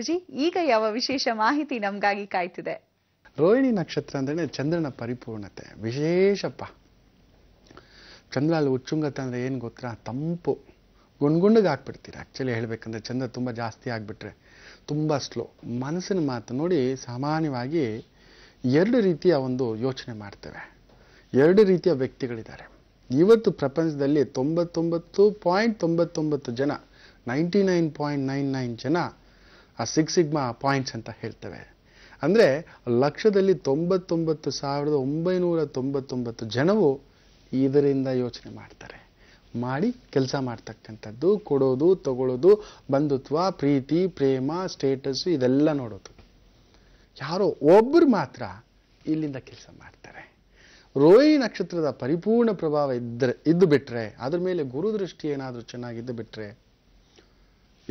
ಗುರುಜಿ ಈಗ ಯಾವ ವಿಶೇಷ ಮಾಹಿತಿ ನಮಗಾಗಿ ಕಾಯ್ತಿದೆ ರೋಹಿಣಿ ನಕ್ಷತ್ರ ಅಂದ್ರೆ ಚಂದ್ರನ ಪರಿಪೂರ್ಣತೆ ವಿಶೇಷಪ್ಪ ಚಂದ್ರ ಅಲ್ಲಿ ಉಚ್ಚುಂಗತ ಅಂದ್ರೆ ಏನು ಗೊತ್ತಾ ತಂಪು ಗುಣ್ಗುಂಡಗೆ ಹಾಕ್ಬಿಡ್ತೀರಿ ಆ್ಯಕ್ಚುಲಿ ಹೇಳಬೇಕಂದ್ರೆ ಚಂದ್ರ ತುಂಬಾ ಜಾಸ್ತಿ ಆಗ್ಬಿಟ್ರೆ ತುಂಬಾ ಸ್ಲೋ ಮನಸ್ಸಿನ ಮಾತು ನೋಡಿ ಸಾಮಾನ್ಯವಾಗಿ ಎರಡು ರೀತಿಯ ಒಂದು ಯೋಚನೆ ಮಾಡ್ತೇವೆ ಎರಡು ರೀತಿಯ ವ್ಯಕ್ತಿಗಳಿದ್ದಾರೆ ಇವತ್ತು ಪ್ರಪಂಚದಲ್ಲಿ ತೊಂಬತ್ತೊಂಬತ್ತು ಪಾಯಿಂಟ್ ತೊಂಬತ್ತೊಂಬತ್ತು ಜನ ninety nine point nine nine ಜನ ಆ ಸಿಗ್ ಸಿಗ್ಮಾ ಪಾಯಿಂಟ್ಸ್ ಅಂತ ಹೇಳ್ತೇವೆ ಅಂದರೆ ಲಕ್ಷದಲ್ಲಿ ತೊಂಬತ್ತೊಂಬತ್ತು ಸಾವಿರದ ಒಂಬೈನೂರ ತೊಂಬತ್ತೊಂಬತ್ತು ಜನವು ಇದರಿಂದ ಯೋಚನೆ ಮಾಡ್ತಾರೆ ಮಾಡಿ ಕೆಲಸ ಮಾಡ್ತಕ್ಕಂಥದ್ದು ಕೊಡೋದು ತಗೊಳ್ಳೋದು ಬಂಧುತ್ವ ಪ್ರೀತಿ ಪ್ರೇಮ ಸ್ಟೇಟಸ್ಸು ಇದೆಲ್ಲ ನೋಡೋದು ಯಾರೋ ಒಬ್ಬರು ಮಾತ್ರ ಇಲ್ಲಿಂದ ಕೆಲಸ ಮಾಡ್ತಾರೆ ರೋಹಿ ನಕ್ಷತ್ರದ ಪರಿಪೂರ್ಣ ಪ್ರಭಾವ ಇದ್ದರೆ ಇದ್ದು ಬಿಟ್ಟರೆ ಅದ್ರ ಮೇಲೆ ಗುರುದೃಷ್ಟಿ ಏನಾದರೂ ಚೆನ್ನಾಗಿದ್ದು ಬಿಟ್ಟರೆ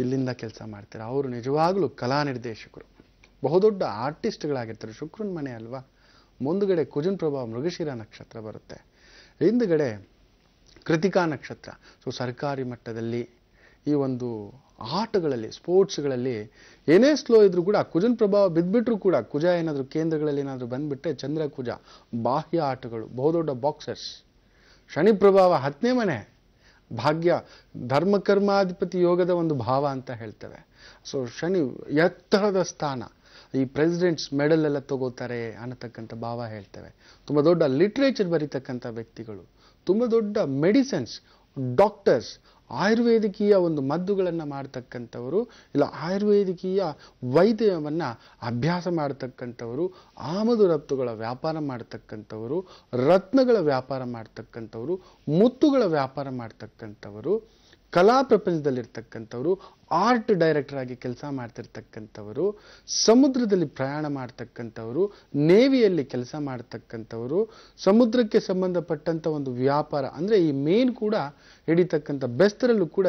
ಇಲ್ಲಿಂದ ಕೆಲಸ ಮಾಡ್ತಾರೆ ಅವರು ನಿಜವಾಗಲೂ ಕಲಾ ನಿರ್ದೇಶಕರು ಬಹುದೊಡ್ಡ ಆರ್ಟಿಸ್ಟ್ಗಳಾಗಿರ್ತಾರೆ ಶುಕ್ರನ ಮನೆ ಅಲ್ವಾ ಮುಂದುಗಡೆ ಕುಜುನ್ ಪ್ರಭಾವ ಮೃಗಶಿರ ನಕ್ಷತ್ರ ಬರುತ್ತೆ ಹಿಂದುಗಡೆ ಕೃತಿಕಾ ನಕ್ಷತ್ರ ಸೊ ಸರ್ಕಾರಿ ಮಟ್ಟದಲ್ಲಿ ಈ ಒಂದು ಆಟಗಳಲ್ಲಿ ಸ್ಪೋರ್ಟ್ಸ್ಗಳಲ್ಲಿ ಏನೇ ಸ್ಲೋ ಇದ್ರೂ ಕೂಡ ಕುಜನ್ ಪ್ರಭಾವ ಬಿದ್ದುಬಿಟ್ರೂ ಕೂಡ ಕುಜ ಏನಾದರೂ ಕೇಂದ್ರಗಳಲ್ಲಿ ಏನಾದರೂ ಬಂದುಬಿಟ್ರೆ ಚಂದ್ರ ಕುಜ ಬಾಹ್ಯ ಆಟಗಳು ಬಹುದೊಡ್ಡ ಬಾಕ್ಸರ್ಸ್ ಶನಿ ಪ್ರಭಾವ ಹತ್ತನೇ ಮನೆ ಭಾಗ್ಯ ಧರ್ಮಕರ್ಮಾಧಿಪತಿ ಯೋಗದ ಒಂದು ಭಾವ ಅಂತ ಹೇಳ್ತೇವೆ ಸೊ ಶನಿ ಎತ್ತರದ ಸ್ಥಾನ ಈ ಪ್ರೆಸಿಡೆಂಟ್ಸ್ ಮೆಡಲ್ ಎಲ್ಲ ತಗೋತಾರೆ ಅನ್ನತಕ್ಕಂಥ ಭಾವ ಹೇಳ್ತೇವೆ ತುಂಬ ದೊಡ್ಡ ಲಿಟ್ರೇಚರ್ ಬರೀತಕ್ಕಂಥ ವ್ಯಕ್ತಿಗಳು ತುಂಬ ದೊಡ್ಡ ಮೆಡಿಸಿನ್ಸ್ ಡಾಕ್ಟರ್ಸ್ ಆಯುರ್ವೇದಿಕೀಯ ಒಂದು ಮದ್ದುಗಳನ್ನು ಮಾಡ್ತಕ್ಕಂಥವರು ಇಲ್ಲ ಆಯುರ್ವೇದಿಕೀಯ ವೈದ್ಯವನ್ನು ಅಭ್ಯಾಸ ಮಾಡ್ತಕ್ಕಂಥವರು ಆಮದು ರಫ್ತುಗಳ ವ್ಯಾಪಾರ ಮಾಡ್ತಕ್ಕಂಥವರು ರತ್ನಗಳ ವ್ಯಾಪಾರ ಮಾಡ್ತಕ್ಕಂಥವರು ಮುತ್ತುಗಳ ವ್ಯಾಪಾರ ಮಾಡ್ತಕ್ಕಂಥವರು ಕಲಾ ಪ್ರಪಂಚದಲ್ಲಿರ್ತಕ್ಕಂಥವರು ಆರ್ಟ್ ಡೈರೆಕ್ಟರ್ ಆಗಿ ಕೆಲಸ ಮಾಡ್ತಿರ್ತಕ್ಕಂಥವರು ಸಮುದ್ರದಲ್ಲಿ ಪ್ರಯಾಣ ಮಾಡ್ತಕ್ಕಂಥವರು ನೇವಿಯಲ್ಲಿ ಕೆಲಸ ಮಾಡ್ತಕ್ಕಂಥವರು ಸಮುದ್ರಕ್ಕೆ ಸಂಬಂಧಪಟ್ಟಂಥ ಒಂದು ವ್ಯಾಪಾರ ಅಂದರೆ ಈ ಮೇನ್ ಕೂಡ ಹಿಡಿತಕ್ಕಂಥ ಬೆಸ್ತರಲ್ಲೂ ಕೂಡ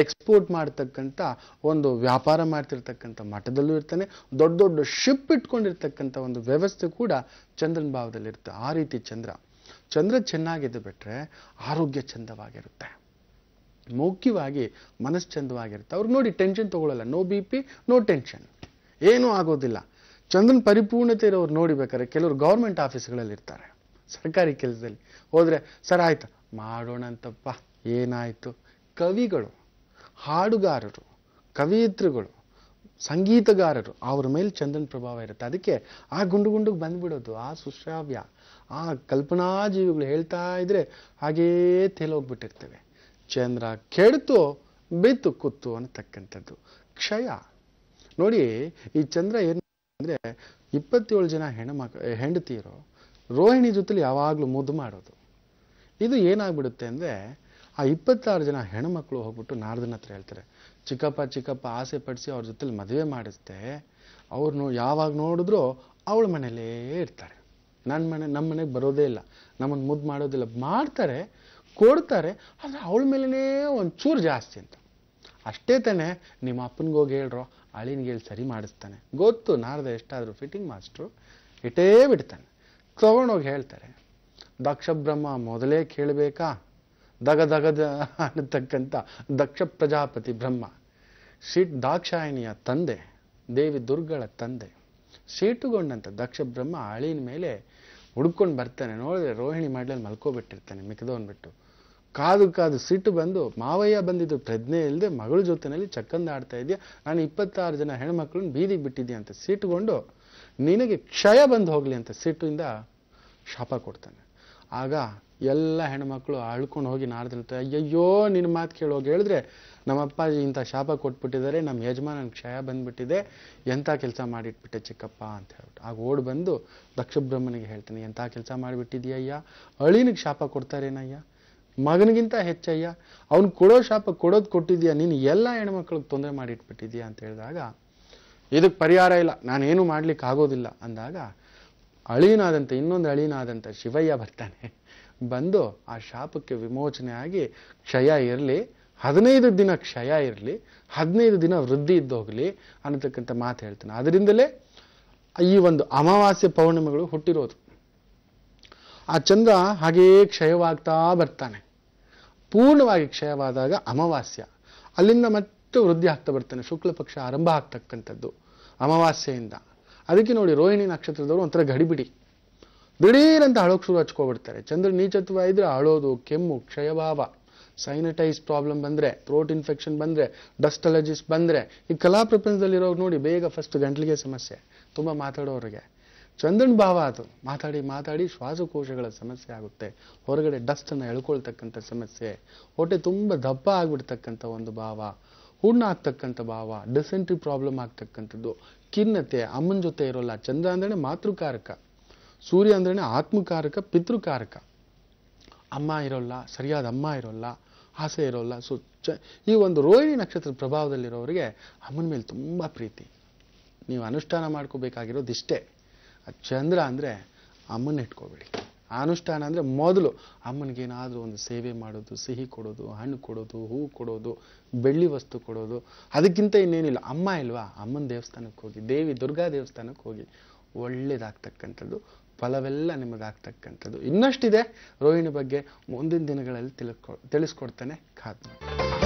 ಎಕ್ಸ್ಪೋರ್ಟ್ ಮಾಡ್ತಕ್ಕಂಥ ಒಂದು ವ್ಯಾಪಾರ ಮಾಡ್ತಿರ್ತಕ್ಕಂಥ ಮಠದಲ್ಲೂ ಇರ್ತಾನೆ ದೊಡ್ಡ ದೊಡ್ಡ ಶಿಪ್ ಇಟ್ಕೊಂಡಿರ್ತಕ್ಕಂಥ ಒಂದು ವ್ಯವಸ್ಥೆ ಕೂಡ ಚಂದ್ರನ ಭಾವದಲ್ಲಿರುತ್ತೆ ಆ ರೀತಿ ಚಂದ್ರ ಚಂದ್ರ ಚೆನ್ನಾಗಿದೆ ಬಿಟ್ಟರೆ ಆರೋಗ್ಯ ಚಂದವಾಗಿರುತ್ತೆ ಮುಖ್ಯವಾಗಿ ಮನಸ್ಸು ಚಂದವಾಗಿರುತ್ತೆ ಅವ್ರು ನೋಡಿ ಟೆನ್ಷನ್ ತೊಗೊಳ್ಳಲ್ಲ no B P no tension ಏನೂ ಆಗೋದಿಲ್ಲ ಚಂದ್ರನ ಪರಿಪೂರ್ಣತೆ ಇರೋರು ನೋಡಿಬೇಕಾದ್ರೆ ಕೆಲವರು ಗೌರ್ಮೆಂಟ್ ಆಫೀಸ್ಗಳಲ್ಲಿ ಇರ್ತಾರೆ ಸರ್ಕಾರಿ ಕೆಲಸದಲ್ಲಿ ಹೋದರೆ ಸರ್ ಆಯ್ತು ಮಾಡೋಣಂತಪ್ಪ ಏನಾಯಿತು ಕವಿಗಳು ಹಾಡುಗಾರರು ಕವಯಿತ್ರಿಗಳು ಸಂಗೀತಗಾರರು ಅವ್ರ ಮೇಲೆ ಚಂದನ ಪ್ರಭಾವ ಇರುತ್ತೆ ಅದಕ್ಕೆ ಆ ಗುಂಡು ಗುಂಡುಗೆ ಬಂದ್ಬಿಡೋದು ಆ ಸುಶ್ರಾವ್ಯ ಆ ಕಲ್ಪನಾ ಜೀವಿಗಳು ಹೇಳ್ತಾ ಇದ್ರೆ ಹಾಗೇ ತೇಲೋಗ್ಬಿಟ್ಟಿರ್ತವೆ ಚಂದ್ರ ಕೆಡ್ತು ಬಿತ್ತು ಕುತ್ತು ಅನ್ನತಕ್ಕಂಥದ್ದು ಕ್ಷಯ ನೋಡಿ ಈ ಚಂದ್ರ ಏನು ಅಂದರೆ ಇಪ್ಪತ್ತೇಳು ಜನ ಹೆಣ್ಮಕ್ ಹೆಂಡತಿಯರು ರೋಹಿಣಿ ಜೊತೆಲಿ ಯಾವಾಗಲೂ ಮುದ್ದು ಮಾಡೋದು ಇದು ಏನಾಗ್ಬಿಡುತ್ತೆ ಅಂದರೆ ಆ ಇಪ್ಪತ್ತಾರು ಜನ ಹೆಣ್ಮಕ್ಳು ಹೋಗ್ಬಿಟ್ಟು ನಾರದನ ಹತ್ರ ಹೇಳ್ತಾರೆ ಚಿಕ್ಕಪ್ಪ ಚಿಕ್ಕಪ್ಪ ಆಸೆ ಪಡಿಸಿ ಅವ್ರ ಜೊತೆಲಿ ಮದುವೆ ಮಾಡಿಸ್ದೆ ಅವ್ರನ್ನು ಯಾವಾಗ ನೋಡಿದ್ರೂ ಅವಳ ಮನೆಯಲ್ಲೇ ಇರ್ತಾರೆ ನನ್ನ ಮನೆ ನಮ್ಮ ಮನೆಗೆ ಬರೋದೇ ಇಲ್ಲ ನಮ್ಮನ್ನು ಮುದ್ದು ಮಾಡೋದಿಲ್ಲ ಮಾಡ್ತಾರೆ ಕೊಡ್ತಾರೆ ಆದರೆ ಅವಳ ಮೇಲೇ ಒಂಚೂರು ಜಾಸ್ತಿ ಅಂತ ಅಷ್ಟೇ ತಾನೆ ನಿಮ್ಮ ಅಪ್ಪನಿಗೋಗಿ ಹೋಗಿ ಹೇಳ್ರೋ ಗೇಳಿ ಸರಿ ಮಾಡಿಸ್ತಾನೆ ಗೊತ್ತು ನಾರದ ಎಷ್ಟಾದರೂ ಫಿಟ್ಟಿಂಗ್ ಮಾಸ್ಟ್ರು ಇಟ್ಟೇ ಬಿಡ್ತಾನೆ ತಗೊಂಡೋಗಿ ಹೇಳ್ತಾರೆ ದಕ್ಷಬ್ರಹ್ಮ ಮೊದಲೇ ಕೇಳಬೇಕಾ ದಗದಗದ ಅನ್ನತಕ್ಕಂಥ ದಕ್ಷ ಪ್ರಜಾಪತಿ ಬ್ರಹ್ಮ ಶ್ರೀ ದಾಕ್ಷಾಯಿಣಿಯ ತಂದೆ ದೇವಿ ದುರ್ಗಳ ತಂದೆ ಸೀಟುಗೊಂಡಂಥ ದಕ್ಷ ಬ್ರಹ್ಮ ಅಳಿನ ಮೇಲೆ ಹುಡ್ಕೊಂಡು ಬರ್ತಾನೆ ನೋಡಿದ್ರೆ ರೋಹಿಣಿ ಮಾಡ್ಲಲ್ಲಿ ಮಲ್ಕೋಬಿಟ್ಟಿರ್ತಾನೆ ಮಿಕ್ಕದವನ್ಬಿಟ್ಟು ಕಾದು ಕಾದು ಸಿಟ್ಟು ಬಂದು ಮಾವಯ್ಯ ಬಂದಿದ್ದು ಪ್ರಜ್ಞೆ ಇಲ್ಲದೆ ಮಗಳ ಜೊತೆಯಲ್ಲಿ ಚಕ್ಕಂದ ಆಡ್ತಾ ಇದೆಯಾ ನಾನು ಇಪ್ಪತ್ತಾರು ಜನ ಹೆಣ್ಮಕ್ಳನ್ನ ಬೀದಿಗೆ ಬಿಟ್ಟಿದ್ದೀಯ ಅಂತ ಸಿಟ್ಟುಕೊಂಡು ನಿನಗೆ ಕ್ಷಯ ಬಂದು ಹೋಗಲಿ ಅಂತ ಸಿಟ್ಟಿಂದ ಶಾಪ ಕೊಡ್ತಾನೆ ಆಗ ಎಲ್ಲ ಹೆಣ್ಮಕ್ಳು ಅಳ್ಕೊಂಡು ಹೋಗಿ ನಾರ್ದಿಲ್ತಾರೆ ಅಯ್ಯಯ್ಯೋ ನಿನ್ನ ಮಾತು ಕೇಳೋಗಿ ಹೇಳಿದ್ರೆ ನಮ್ಮಪ್ಪ ಇಂಥ ಶಾಪ ಕೊಟ್ಬಿಟ್ಟಿದ್ದಾರೆ ನಮ್ಮ ಯಜಮಾನನ ಕ್ಷಯ ಬಂದ್ಬಿಟ್ಟಿದೆ ಎಂಥ ಕೆಲಸ ಮಾಡಿಟ್ಬಿಟ್ಟೆ ಚಿಕ್ಕಪ್ಪ ಅಂತ ಹೇಳ್ಬಿಟ್ಟು ಆಗ ಓಡ್ ಬಂದು ದಕ್ಷಬ್ರಹ್ಮನಿಗೆ ಹೇಳ್ತೀನಿ ಎಂಥ ಕೆಲಸ ಅಯ್ಯ ಅಳಿನಿಗೆ ಶಾಪ ಕೊಡ್ತಾರೇನಯ್ಯ ಮಗನಿಗಿಂತ ಹೆಚ್ಚಯ್ಯ ಅವನು ಕೊಡೋ ಶಾಪ ಕೊಡೋದು ಕೊಟ್ಟಿದ್ಯಾ ನೀನು ಎಲ್ಲ ಹೆಣ್ಮಕ್ಳಿಗೆ ತೊಂದರೆ ಮಾಡಿಟ್ಬಿಟ್ಟಿದ್ಯಾ ಅಂತ ಹೇಳಿದಾಗ ಇದಕ್ಕೆ ಪರಿಹಾರ ಇಲ್ಲ ನಾನೇನು ಮಾಡ್ಲಿಕ್ಕೆ ಆಗೋದಿಲ್ಲ ಅಂದಾಗ ಅಳೀನಾದಂಥ ಇನ್ನೊಂದು ಅಳೀನಾದಂಥ ಶಿವಯ್ಯ ಬರ್ತಾನೆ ಬಂದು ಆ ಶಾಪಕ್ಕೆ ವಿಮೋಚನೆ ಆಗಿ ಕ್ಷಯ ಇರಲಿ ಹದಿನೈದು ದಿನ ಕ್ಷಯ ಇರಲಿ ಹದಿನೈದು ದಿನ ವೃದ್ಧಿ ಇದ್ದೋಗಲಿ ಅನ್ನತಕ್ಕಂಥ ಮಾತು ಹೇಳ್ತಾನೆ ಅದರಿಂದಲೇ ಈ ಒಂದು ಅಮಾವಾಸ್ಯ ಪೌರ್ಣಿಮೆಗಳು ಹುಟ್ಟಿರೋದು ಆ ಚಂದ್ರ ಹಾಗೇ ಕ್ಷಯವಾಗ್ತಾ ಬರ್ತಾನೆ ಪೂರ್ಣವಾಗಿ ಕ್ಷಯವಾದಾಗ ಅಮಾವಾಸ್ಯ ಅಲ್ಲಿಂದ ಮತ್ತೆ ವೃದ್ಧಿ ಆಗ್ತಾ ಬರ್ತಾನೆ ಶುಕ್ಲ ಪಕ್ಷ ಆರಂಭ ಆಗ್ತಕ್ಕಂಥದ್ದು ಅಮಾವಾಸ್ಯೆಯಿಂದ ಅದಕ್ಕೆ ನೋಡಿ ರೋಹಿಣಿ ನಕ್ಷತ್ರದವರು ಒಂಥರ ಗಡಿಬಿಡಿ ಅಂತ ಅಳೋಕೆ ಶುರು ಹಚ್ಕೊಬಿಡ್ತಾರೆ ಚಂದ್ರ ನೀಚತ್ವ ಇದ್ರೆ ಅಳೋದು ಕೆಮ್ಮು ಕ್ಷಯಭಾವ ಸೈನಟೈಸ್ ಪ್ರಾಬ್ಲಮ್ ಬಂದರೆ ಥ್ರೋಟ್ ಇನ್ಫೆಕ್ಷನ್ ಬಂದರೆ ಡಸ್ಟ್ ಅಲರ್ಜಿಸ್ ಬಂದರೆ ಈ ಕಲಾ ಪ್ರಪಂಚದಲ್ಲಿರೋರು ನೋಡಿ ಬೇಗ ಫಸ್ಟ್ ಗಂಟಲಿಗೆ ಸಮಸ್ಯೆ ತುಂಬ ಮಾತಾಡೋರಿಗೆ ಚಂದ್ರನ ಭಾವ ಅದು ಮಾತಾಡಿ ಮಾತಾಡಿ ಶ್ವಾಸಕೋಶಗಳ ಸಮಸ್ಯೆ ಆಗುತ್ತೆ ಹೊರಗಡೆ ಡಸ್ಟನ್ನು ಎಳ್ಕೊಳ್ತಕ್ಕಂಥ ಸಮಸ್ಯೆ ಹೊಟ್ಟೆ ತುಂಬ ದಪ್ಪ ಆಗಿಬಿಡ್ತಕ್ಕಂಥ ಒಂದು ಭಾವ ಹುಣ್ಣು ಆಗ್ತಕ್ಕಂಥ ಭಾವ ಡಿಸೆಂಟ್ರಿ ಪ್ರಾಬ್ಲಮ್ ಆಗ್ತಕ್ಕಂಥದ್ದು ಖಿನ್ನತೆ ಅಮ್ಮನ ಜೊತೆ ಇರೋಲ್ಲ ಚಂದ್ರ ಅಂದ್ರೆ ಮಾತೃಕಾರಕ ಸೂರ್ಯ ಅಂದ್ರೇ ಆತ್ಮಕಾರಕ ಪಿತೃಕಾರಕ ಅಮ್ಮ ಇರೋಲ್ಲ ಸರಿಯಾದ ಅಮ್ಮ ಇರೋಲ್ಲ ಆಸೆ ಇರೋಲ್ಲ ಸೊ ಚ ಈ ಒಂದು ರೋಹಿಣಿ ನಕ್ಷತ್ರದ ಪ್ರಭಾವದಲ್ಲಿರೋರಿಗೆ ಅಮ್ಮನ ಮೇಲೆ ತುಂಬ ಪ್ರೀತಿ ನೀವು ಅನುಷ್ಠಾನ ಮಾಡ್ಕೋಬೇಕಾಗಿರೋದು ಇಷ್ಟೇ ಚಂದ್ರ ಅಂದರೆ ಅಮ್ಮನ ಇಟ್ಕೋಬೇಡಿ ಅನುಷ್ಠಾನ ಅಂದರೆ ಮೊದಲು ಅಮ್ಮನಿಗೇನಾದರೂ ಒಂದು ಸೇವೆ ಮಾಡೋದು ಸಿಹಿ ಕೊಡೋದು ಹಣ್ಣು ಕೊಡೋದು ಹೂ ಕೊಡೋದು ಬೆಳ್ಳಿ ವಸ್ತು ಕೊಡೋದು ಅದಕ್ಕಿಂತ ಇನ್ನೇನಿಲ್ಲ ಅಮ್ಮ ಇಲ್ವಾ ಅಮ್ಮನ ದೇವಸ್ಥಾನಕ್ಕೆ ಹೋಗಿ ದೇವಿ ದುರ್ಗಾ ದೇವಸ್ಥಾನಕ್ಕೆ ಹೋಗಿ ಒಳ್ಳೇದಾಗ್ತಕ್ಕಂಥದ್ದು ಫಲವೆಲ್ಲ ನಿಮಗಾಗ್ತಕ್ಕಂಥದ್ದು ಇನ್ನಷ್ಟಿದೆ ರೋಹಿಣಿ ಬಗ್ಗೆ ಮುಂದಿನ ದಿನಗಳಲ್ಲಿ ತಿಳ್ಕೊ ತಿಳಿಸ್ಕೊಡ್ತಾನೆ ಖಾತ್ರಿ